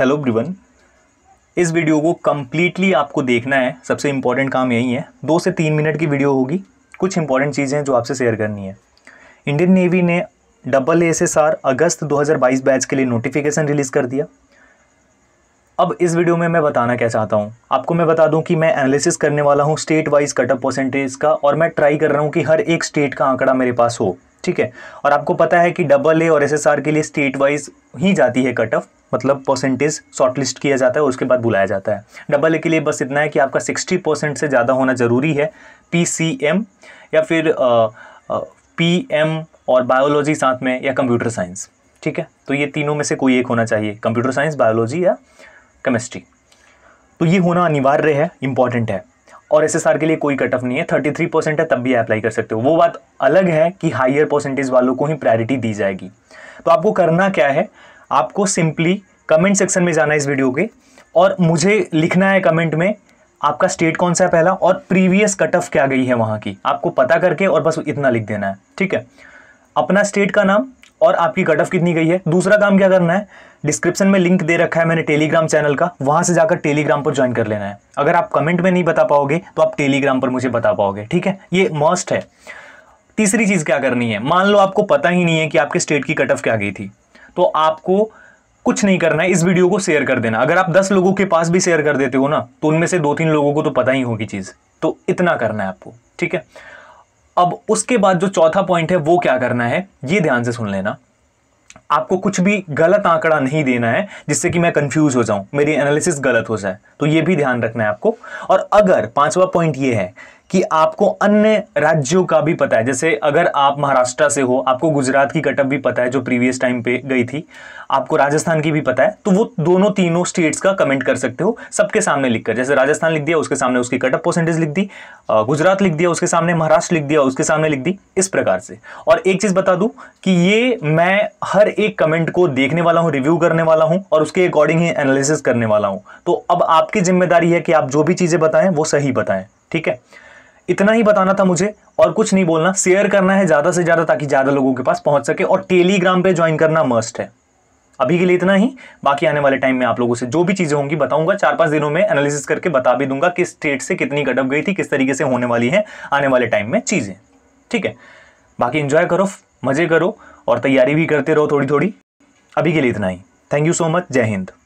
hello ब्रिवन इस video को completely आपको देखना है सबसे इम्पॉर्टेंट काम यही है दो से तीन मिनट की वीडियो होगी कुछ इंपॉर्टेंट चीज़ें जो आपसे शेयर करनी है इंडियन नेवी ने डबल एस एस आर अगस्त 2022 बैच के लिए नोटिफिकेशन रिलीज़ कर दिया अब इस वीडियो में मैं बताना क्या चाहता हूँ आपको मैं बता दूँ कि मैं एनालिसिस करने वाला हूँ स्टेट वाइज कटअप परसेंटेज का और मैं ट्राई कर रहा हूँ कि हर एक स्टेट का आंकड़ा मेरे पास हो ठीक है और आपको पता है कि डबल ए और एसएसआर के लिए स्टेट वाइज ही जाती है कट ऑफ मतलब परसेंटेज शॉर्टलिस्ट किया जाता है और उसके बाद बुलाया जाता है डबल ए के लिए बस इतना है कि आपका सिक्सटी परसेंट से ज़्यादा होना ज़रूरी है पी सी एम या फिर पी एम और बायोलॉजी साथ में या कंप्यूटर साइंस ठीक है तो ये तीनों में से कोई एक होना चाहिए कंप्यूटर साइंस बायोलॉजी या केमिस्ट्री तो ये होना अनिवार्य है इंपॉर्टेंट है और एस के लिए कोई कटअप नहीं है थर्टी थ्री परसेंट है तब भी अप्लाई कर सकते हो वो बात अलग है कि हायर परसेंटेज वालों को ही प्रायोरिटी दी जाएगी तो आपको करना क्या है आपको सिंपली कमेंट सेक्शन में जाना है इस वीडियो के और मुझे लिखना है कमेंट में आपका स्टेट कौन सा है पहला और प्रीवियस कट ऑफ क्या गई है वहां की आपको पता करके और बस इतना लिख देना है ठीक है अपना स्टेट का नाम और आपकी कट ऑफ कितनी गई है दूसरा काम क्या करना है डिस्क्रिप्शन में लिंक दे रखा है मैंने टेलीग्राम चैनल का वहां से जाकर टेलीग्राम पर ज्वाइन कर लेना है अगर आप कमेंट में नहीं बता पाओगे तो आप टेलीग्राम पर मुझे बता पाओगे ठीक है ये मस्ट है तीसरी चीज़ क्या करनी है मान लो आपको पता ही नहीं है कि आपके स्टेट की कट ऑफ क्या गई थी तो आपको कुछ नहीं करना है इस वीडियो को शेयर कर देना अगर आप दस लोगों के पास भी शेयर कर देते हो ना तो उनमें से दो तीन लोगों को तो पता ही होगी चीज़ तो इतना करना है आपको ठीक है अब उसके बाद जो चौथा पॉइंट है वो क्या करना है ये ध्यान से सुन लेना आपको कुछ भी गलत आंकड़ा नहीं देना है जिससे कि मैं कंफ्यूज हो जाऊं मेरी एनालिसिस गलत हो जाए तो ये भी ध्यान रखना है आपको और अगर पांचवा पॉइंट ये है कि आपको अन्य राज्यों का भी पता है जैसे अगर आप महाराष्ट्र से हो आपको गुजरात की कटअप भी पता है जो प्रीवियस टाइम पे गई थी आपको राजस्थान की भी पता है तो वो दोनों तीनों स्टेट्स का कमेंट कर सकते हो सबके सामने लिखकर जैसे राजस्थान लिख दिया उसके सामने उसकी कटअप परसेंटेज लिख दी गुजरात लिख दिया उसके सामने महाराष्ट्र लिख दिया उसके सामने लिख दी इस प्रकार से और एक चीज़ बता दू कि ये मैं हर एक कमेंट को देखने वाला हूं रिव्यू करने वाला हूं और उसके अकॉर्डिंग ही एनालिसिस करने वाला हूं तो अब आपकी जिम्मेदारी है कि आप जो भी चीज़ें बताएं वो सही बताएं ठीक है इतना ही बताना था मुझे और कुछ नहीं बोलना शेयर करना है ज़्यादा से ज़्यादा ताकि ज़्यादा लोगों के पास पहुंच सके और टेलीग्राम पे ज्वाइन करना मस्ट है अभी के लिए इतना ही बाकी आने वाले टाइम में आप लोगों से जो भी चीज़ें होंगी बताऊंगा चार पाँच दिनों में एनालिसिस करके बता भी दूंगा किस स्टेट से कितनी कटअप गई थी किस तरीके से होने वाली है आने वाले टाइम में चीज़ें ठीक है बाकी इंजॉय करो मज़े करो और तैयारी भी करते रहो थोड़ी थोड़ी अभी के लिए इतना ही थैंक यू सो मच जय हिंद